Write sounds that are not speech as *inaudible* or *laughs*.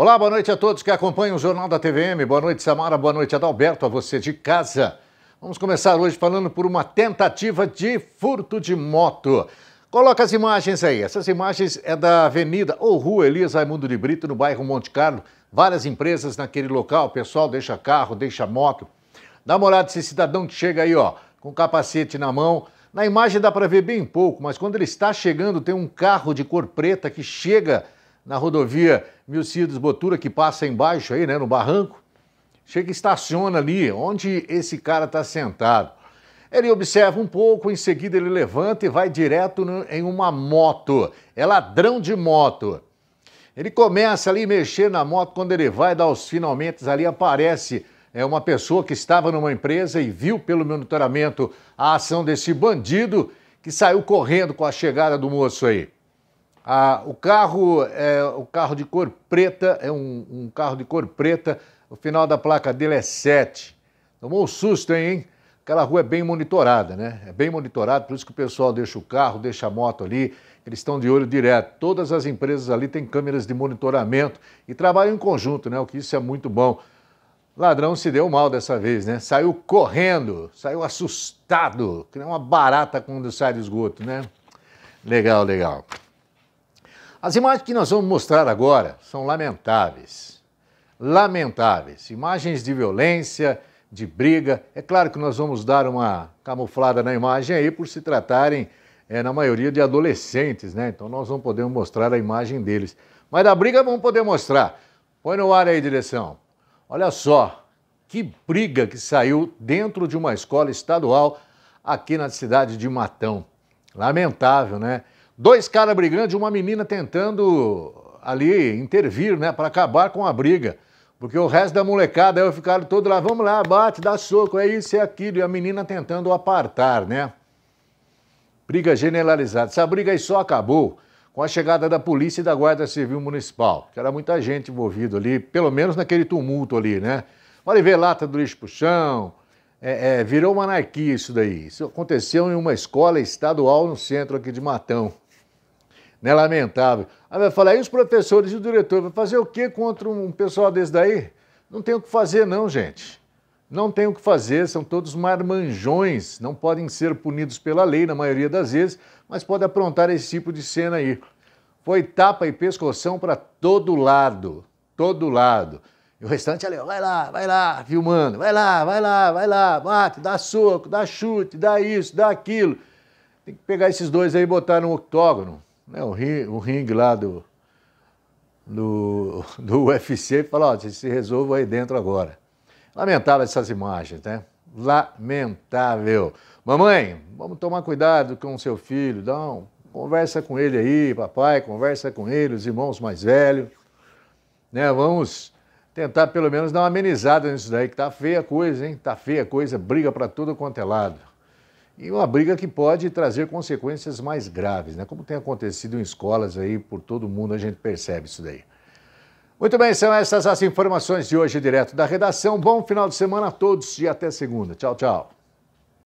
Olá, boa noite a todos que acompanham o Jornal da TVM. Boa noite, Samara. Boa noite, Adalberto. A você de casa. Vamos começar hoje falando por uma tentativa de furto de moto. Coloca as imagens aí. Essas imagens é da Avenida ou Rua Elias Raimundo de Brito, no bairro Monte Carlo. Várias empresas naquele local. O pessoal deixa carro, deixa moto. Dá uma olhada esse cidadão que chega aí, ó, com capacete na mão. Na imagem dá para ver bem pouco, mas quando ele está chegando, tem um carro de cor preta que chega na rodovia Milcides Botura, que passa embaixo aí, né, no barranco. Chega e estaciona ali, onde esse cara está sentado. Ele observa um pouco, em seguida ele levanta e vai direto no, em uma moto. É ladrão de moto. Ele começa ali a mexer na moto, quando ele vai dar os finalmente ali, aparece é uma pessoa que estava numa empresa e viu pelo monitoramento a ação desse bandido que saiu correndo com a chegada do moço aí o, carro, é, o carro de cor preta, é um, um carro de cor preta, o final da placa dele é 7. Tomou um susto, hein? Aquela rua é bem monitorada, né? É bem monitorada, por isso que o pessoal deixa o carro, deixa a moto ali, eles estão de olho direto. Todas as empresas ali têm câmeras de monitoramento e trabalham em conjunto, né? O que isso é muito bom. Ladrão se deu mal dessa vez, né? Saiu correndo, saiu assustado, que nem uma barata quando sai do esgoto, né? Legal, legal. As imagens que nós vamos mostrar agora são lamentáveis. Lamentáveis. Imagens de violência, de briga. É claro que nós vamos dar uma camuflada na imagem aí por se tratarem, é, na maioria, de adolescentes, né? Então nós não podemos mostrar a imagem deles. Mas da briga vamos poder mostrar. Põe no ar aí, direção. Olha só, que briga que saiu dentro de uma escola estadual aqui na cidade de Matão. Lamentável, né? Dois caras brigando e uma menina tentando ali intervir, né, para acabar com a briga. Porque o resto da molecada aí ficaram todo lá, vamos lá, bate, dá soco, é isso e é aquilo. E a menina tentando apartar, né? Briga generalizada. Essa briga aí só acabou com a chegada da polícia e da Guarda Civil Municipal, que era muita gente envolvida ali, pelo menos naquele tumulto ali, né? Olha ver lata do lixo pro chão, é, é, virou uma anarquia isso daí. Isso aconteceu em uma escola estadual no centro aqui de Matão né? Lamentável. Aí vai falar, e os professores e o diretor? Vai fazer o que contra um pessoal desse daí? Não tem o que fazer, não, gente. Não tem o que fazer, são todos marmanjões, não podem ser punidos pela lei na maioria das vezes, mas pode aprontar esse tipo de cena aí. Foi tapa e pescoção para todo lado, todo lado. E o restante ali, ó, vai lá, vai lá, filmando, vai lá, vai lá, vai lá, bate, dá soco, dá chute, dá isso, dá aquilo. Tem que pegar esses dois aí e botar no octógono né, o, ring, o ringue lá do, do, *laughs* do UFC e falar, ó, oh, se resolva aí dentro agora. Lamentável essas imagens, né? Lamentável. Mamãe, vamos tomar cuidado com o seu filho, dá um, conversa com ele aí, papai, conversa com ele, os irmãos mais velhos, né? Vamos tentar pelo menos dar uma amenizada nisso daí, que tá feia a coisa, hein? Tá feia a coisa, briga para tudo quanto é lado. E uma briga que pode trazer consequências mais graves, né? como tem acontecido em escolas aí por todo mundo, a gente percebe isso daí. Muito bem, são essas as informações de hoje direto da redação. Bom final de semana a todos e até segunda. Tchau, tchau.